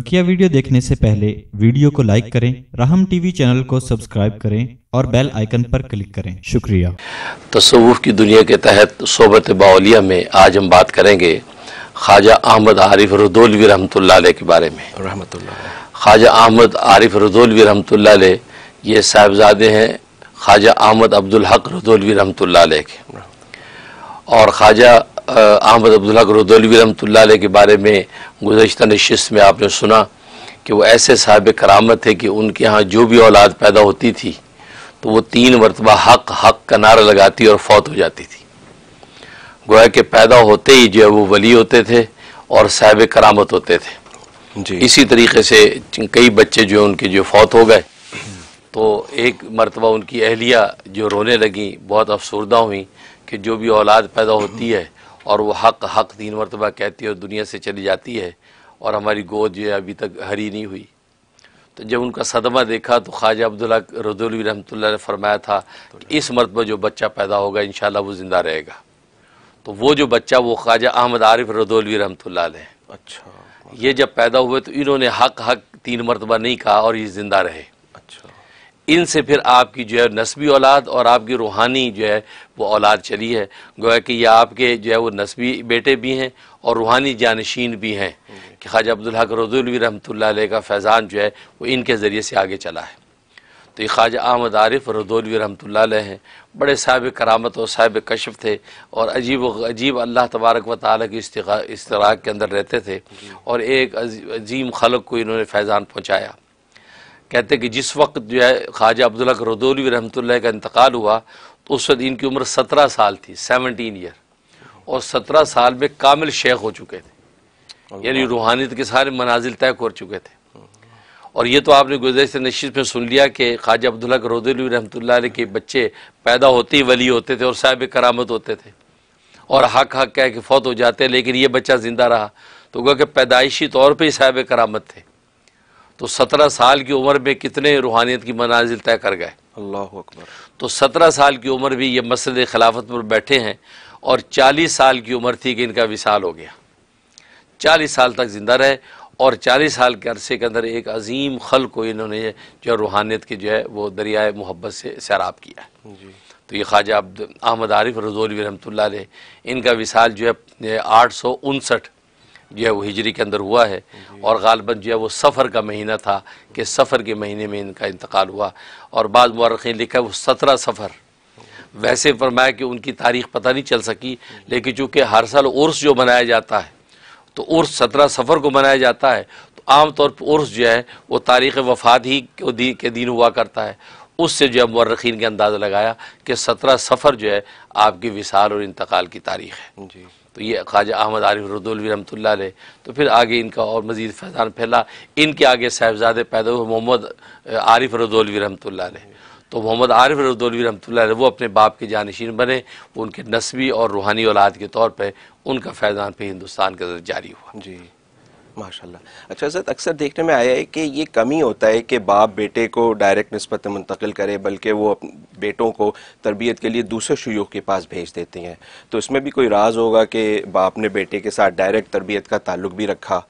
बकिया वीडियो देखने से पहले वीडियो को लाइक करें राहम टीवी चैनल को सब्सक्राइब करें और बेल आइकन पर क्लिक करें शुक्रिया तस्वूफ की दुनिया के तहत सोबत बाउलिया में आज हम बात करेंगे ख्वाजा अहमद आरिफ रदौलवी रहमत के बारे में ख्वाजा अहमद आरिफ रदौलवी रहमत ये साहबजादे हैं ख्वाजा अहमद अब्दुल हक रदौलवी रहमत के और ख्वाजा अहमद अब्दुल्ला करदौलवी रमतल्ला के बारे में गुजशत नशस्त में आपने सुना कि वो ऐसे साहब करामत थे कि उनके यहाँ जो भी औलाद पैदा होती थी तो वो तीन मरतबा हक हक का नारा लगाती और फौत हो जाती थी गोया के पैदा होते ही जो है वो वली होते थे और साहब करामत होते थे जी इसी तरीके से कई बच्चे जो है उनके जो फौत हो गए तो एक मरतबा उनकी अहलिया जो रोने लगी बहुत अफसरदा हुई कि जो भी औलाद पैदा होती है और वो हक हक तीन मरतबा कहती है और दुनिया से चली जाती है और हमारी गोद जो है अभी तक हरी नहीं हुई तो जब उनका सदमा देखा तो ख्वाजा अब्दुल्ला रदौलवी रहमत ने फरमाया था कि इस मरतबा जो बच्चा पैदा होगा इन वो ज़िंदा रहेगा तो वो जो बच्चा वो ख्वाजा अहमद आरिफ रदौलवी रहमत ने अच्छा ये जब पैदा हुए तो इन्होंने हक हक तीन मरतबा नहीं कहा और ये ज़िंदा रहे इनसे फिर आपकी जो है नस्बी औलाद और आपकी रूहानी जो है वो औलाद चली है गोया कि ये आपके जो है वो नस्बी बेटे भी हैं और रूहानी जानशीन भी हैं कि ख्वाजा अब्दुल्हक रहमतुल्लाह रहमत का फैज़ान जो है वो इनके ज़रिए से आगे चला है तो ये ख्वाजा अहमद आरिफ रदौलवी अलैह हैं बड़े साहब करामत और साहब कशफ थे और अजीब अजीब अल्लाह तबारक व ताली के इस्तराक के अंदर रहते थे और एक अजीम खलक को इन्होंने फैज़ान पहुँचाया कहते कि जिस वक्त जो है ख्वाजा अब्दुल्ला रदौलवी रहमत का इंतकाल हुआ तो उस वक्त इनकी उम्र सत्रह साल थी सेवनटीन ईयर और सत्रह साल में कामिल शेख हो चुके थे यानी रूहानियत के सारे मनाजिल तय कर चुके थे और ये तो आपने गुजशत नशीत में सुन लिया कि ख्वाजा अब्दुल्ला रदौलवी रहमत के बच्चे पैदा होते ही वली होते थे और साहब करामत होते थे और हक हक कह के फौत हो जाते लेकिन ये बच्चा ज़िंदा रहा तो गो कि पैदाइशी तौर पर ही साहब करामत थे तो सत्रह साल की उम्र में कितने रूहानियत की मनाजिल तय कर गए अल्लाह अकबर तो सत्रह साल की उम्र भी ये मसद खिलाफत पर बैठे हैं और चालीस साल की उम्र थी कि इनका विशाल हो गया चालीस साल तक ज़िंदा रहे और चालीस साल के अरसे के अंदर एक अजीम खल को इन्होंने जो रूहानियत के जो है वो दरियाए मोहब्बत से सैराब किया है तो ये ख्वाजा अब अहमद आरिफ रजौलवी ने इनका विशाल जो है आठ सौ उनसठ जो है वो हिजरी के अंदर हुआ है और गालबन जो है वो सफ़र का महीना था कि सफ़र के महीने में इनका इंतकाल हुआ और बाद मरखी लिखा वो सत्रह सफ़र वैसे फरमाया कि उनकी तारीख पता नहीं चल सकी लेकिन चूँकि हर साल उर्स जो मनाया जाता है तो उर्स सत्रह सफ़र को मनाया जाता है तो आम तौर पर उर्स जो है वो तारीख़ वफात ही के दिन हुआ करता है उससे जो है मर्रखीन के अंदाज़ा लगाया कि सत्रह सफ़र जो है आपकी विसाल और इंतकाल की तारीख है जी तो ये ख्वाजा अहमद आरिफ रदौलवी रमतुल्ला ने तो फिर आगे इनका और मज़ीद फैजान फैला इनके आगे साहबजादे पैदा हुए मोहम्मद आरिफ रदौलवी रमतुल्ला ने तो मोहम्मद आरिफ रदौलवी ला वो अपने बाप के जानशीन बने उनके नस्बी और रूहानी औलाद के तौर पर उनका फैज़ान पर हिंदुस्तान के अंदर जारी हुआ जी माशाल्लाह अच्छा सर अक्सर देखने में आया है कि ये कमी होता है कि बाप बेटे को डायरेक्ट नस्बत मुंतकिल करे बल्कि वो बेटों को तरबियत के लिए दूसरे शयूख के पास भेज देते हैं तो इसमें भी कोई राज होगा कि बाप ने बेटे के साथ डायरेक्ट तरबियत का ताल्लुक भी रखा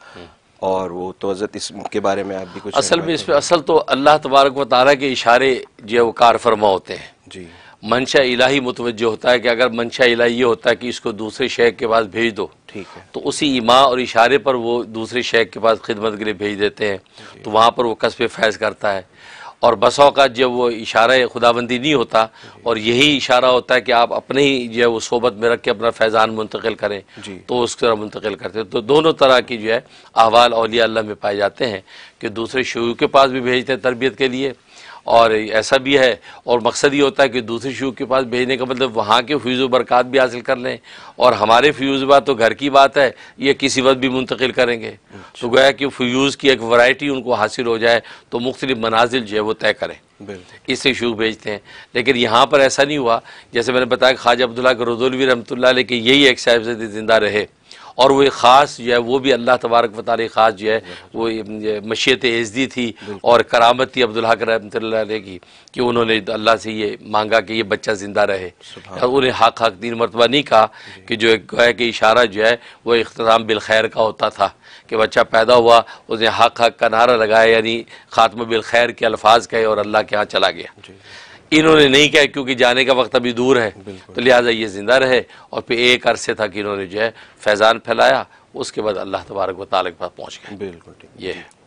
और वो तो हजरत इसके बारे में आप भी कुछ असल में इस पर असल तो अल्लाह तबारक व तारा के इशारे जो है वो फरमा होते हैं जी मंशा इलाही मुतवजह होता है कि अगर मंशा इलाही ये होता है कि इसको दूसरे शेख के पास भेज दो ठीक है तो उसी इमा और इशारे पर वो दूसरे शेख के पास खिदमत के लिए भेज देते हैं तो वहाँ पर वो कस्बे फैज़ करता है और बसों का जब वो इशारा खुदाबंदी नहीं होता और यही इशारा होता है कि आप अपने ही जो है वो सोबत में रख के अपना फैज़ान मुंतकिल करें तो उस तरह मुंतकिल करते हैं तो दोनों तरह की जो है अहवाल अलिया में पाए जाते हैं कि दूसरे शयू के पास भी भेजते हैं तरबियत के लिए और ऐसा भी है और मकसद ये होता है कि दूसरे शुभ के पास भेजने का मतलब वहाँ के फ्यूज़ बरकत भी हासिल कर लें और हमारे फ्यूज़ बात तो घर की बात है ये किसी वक्त भी मुंतकिल करेंगे अच्छा। तो गोया कि फ्यूज़ की एक वैरायटी उनको हासिल हो जाए तो मुख्तलिफ मनाजिल जो है वो तय करें इससे शुभ भेजते हैं लेकिन यहाँ पर ऐसा नहीं हुआ जैसे मैंने बताया ख्वाजा अब्दुल्ला के रजोलवी रमतल्ला लेकिन यही एक साहब से जिंदा रहे और वो एक ख़ास जो है वो भी अल्लाह तबारक वाल ख़ास जो है वो मशीत एजदी थी और करामत थी अब्दुल्हक रमत की कि उन्होंने अल्लाह से ये मांगा कि ये बच्चा ज़िंदा रहे और उन्हें हक हक तीन मरतबा नहीं कहा कि जो गोह के इशारा जो है वह अख्ताम बिलखैर का होता था कि बच्चा पैदा हुआ उसने हक हक का नारा लगाया यानी ख़ात्म बिलखैर के अल्फाज कहे और अल्लाह के यहाँ चला गया इन्होंने नहीं किया क्योंकि जाने का वक्त अभी दूर है तो लिहाजा ये ज़िंदा रहे और फिर एक अरसे था कि इन्होंने जो है फैज़ान फैलाया उसके बाद अल्लाह तबारक वाल के पास पहुँच गए बिल्कुल ये है